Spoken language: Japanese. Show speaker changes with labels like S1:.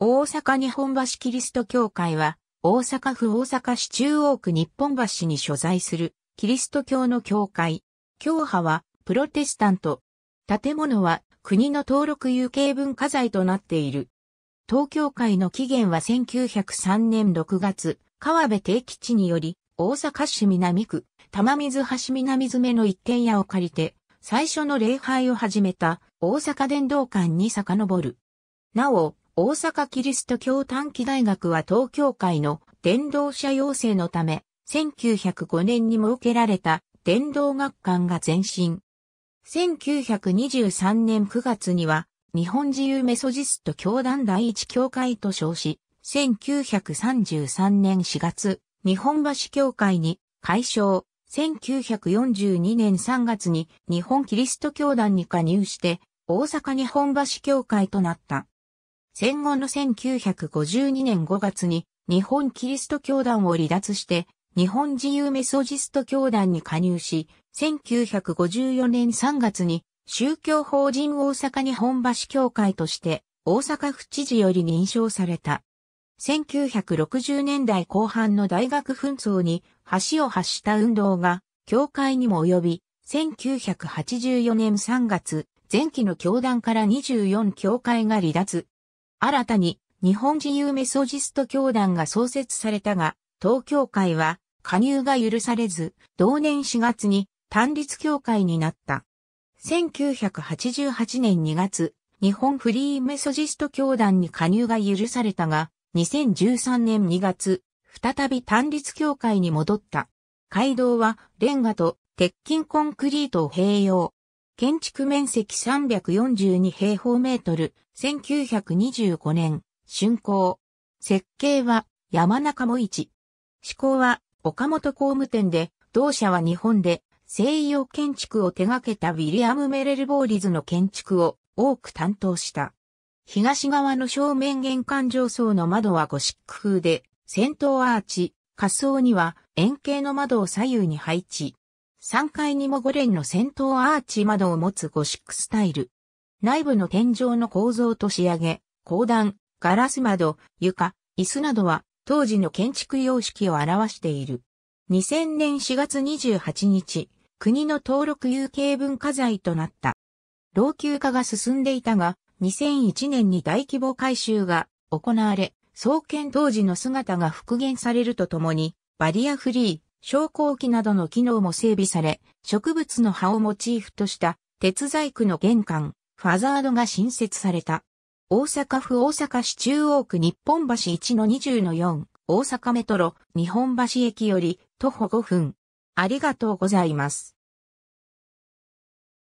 S1: 大阪日本橋キリスト教会は、大阪府大阪市中央区日本橋に所在するキリスト教の教会。教派はプロテスタント。建物は国の登録有形文化財となっている。東京会の起源は1903年6月、川辺定吉により、大阪市南区、玉水橋南詰の一軒家を借りて、最初の礼拝を始めた大阪伝道館に遡る。なお、大阪キリスト教短期大学は東京会の伝道者養成のため、1905年に設けられた伝道学館が前身。1923年9月には、日本自由メソジスト教団第一教会と称し、1933年4月、日本橋教会に改称。1942年3月に日本キリスト教団に加入して、大阪日本橋教会となった。戦後の1952年5月に日本キリスト教団を離脱して日本自由メソジスト教団に加入し、1954年3月に宗教法人大阪日本橋教会として大阪府知事より認証された。1960年代後半の大学紛争に橋を発した運動が教会にも及び、1984年3月、前期の教団から24教会が離脱、新たに日本自由メソジスト教団が創設されたが、東教会は加入が許されず、同年4月に単立教会になった。1988年2月、日本フリーメソジスト教団に加入が許されたが、2013年2月、再び単立教会に戻った。街道はレンガと鉄筋コンクリートを併用。建築面積342平方メートル、1925年、竣工。設計は山中も一。施工は岡本工務店で、同社は日本で西洋建築を手掛けたウィリアム・メレル・ボーリズの建築を多く担当した。東側の正面玄関上層の窓はゴシック風で、先頭アーチ、滑走には円形の窓を左右に配置。3階にも5連の先頭アーチ窓を持つゴシックスタイル。内部の天井の構造と仕上げ、高段、ガラス窓、床、椅子などは当時の建築様式を表している。2000年4月28日、国の登録有形文化財となった。老朽化が進んでいたが、2001年に大規模改修が行われ、創建当時の姿が復元されるとともに、バリアフリー、昇降機などの機能も整備され、植物の葉をモチーフとした鉄細工の玄関、ファザードが新設された。大阪府大阪市中央区日本橋1の20の4、大阪メトロ日本橋駅より徒歩5分。ありがとうございます。